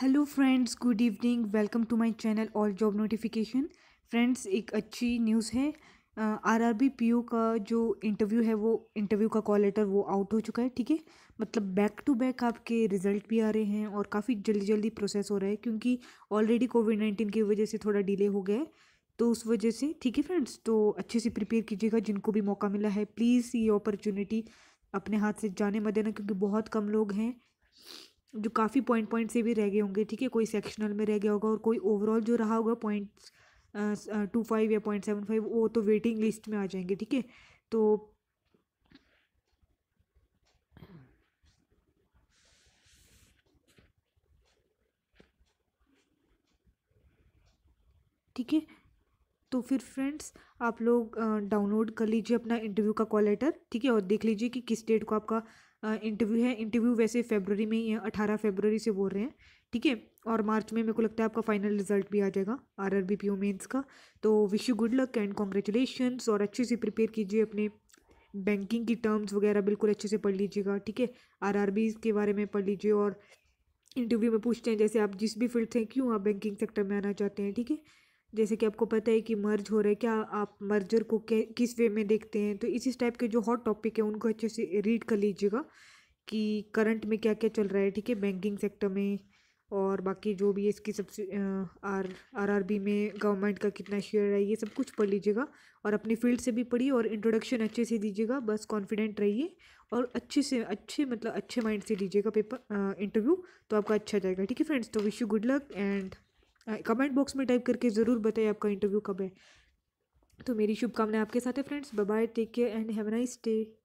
hello friends good evening welcome to my channel all job notification friends एक अच्छी news है RRB PO का जो इंटरव्यू है वो इंटरव्यू का कॉल लेटर वो आउट हो चुका है ठीक है मतलब बैक टू बैक आपके रिज़ल्ट भी आ रहे हैं और काफ़ी जल्दी जल्दी प्रोसेस हो रहा है क्योंकि ऑलरेडी कोविड नाइन्टीन की वजह से थोड़ा डिले हो गया है तो उस वजह से ठीक है फ्रेंड्स तो अच्छे से प्रिपेयर कीजिएगा जिनको भी मौका मिला है प्लीज़ ये अपॉर्चुनिटी अपने हाथ से जाने मत देना क्योंकि बहुत कम लोग हैं जो काफ़ी पॉइंट पॉइंट से भी रह गए होंगे ठीक है कोई सेक्शनल में रह गया होगा और कोई ओवरऑल जो रहा होगा पॉइंट टू फाइव या पॉइंट सेवन फाइव वो तो वेटिंग लिस्ट में आ जाएंगे ठीक है तो ठीक है तो फिर फ्रेंड्स आप लोग डाउनलोड कर लीजिए अपना इंटरव्यू का कॉल लेटर ठीक है और देख लीजिए कि किस डेट को आपका इंटरव्यू है इंटरव्यू वैसे फेबररी में ही है अठारह फेबररी से बोल रहे हैं ठीक है और मार्च में मेरे को लगता है आपका फाइनल रिजल्ट भी आ जाएगा R R B P O mains का तो wish you good luck and congratulation और अच्छे से प्रिपेयर कीजिए अपने बैंकिंग की टर्म्स वगैरह बिल्कुल अच्छे से पढ़ लीजिएगा ठीक है आर आर बी के बारे में पढ़ लीजिए और इंटरव्यू में पूछते हैं जैसे आप जिस भी फील्ड से क्यों आप बैंकिंग सेक्टर में आना चाहते हैं ठीक है जैसे कि आपको पता है कि मर्ज हो रहा है क्या आप मर्जर को किस वे में देखते हैं तो इसी टाइप के जो हॉट टॉपिक है उनको अच्छे से रीड कर लीजिएगा कि करंट में क्या क्या चल रहा है ठीक है बैंकिंग सेक्टर में और बाकी जो भी इसकी सबसे आर आर आर बी में गवर्नमेंट का कितना शेयर है ये सब कुछ पढ़ लीजिएगा और अपनी फील्ड से भी पढ़िए और इंट्रोडक्शन अच्छे से दीजिएगा बस कॉन्फिडेंट रहिए और अच्छे से अच्छे मतलब अच्छे माइंड से दीजिएगा पेपर इंटरव्यू तो आपका अच्छा जाएगा ठीक है फ्रेंड्स तो wish you good luck and comment box में टाइप करके ज़रूर बताइए आपका इंटरव्यू कब है तो मेरी शुभकामनाएं आपके साथ है friends bye take care and have nice day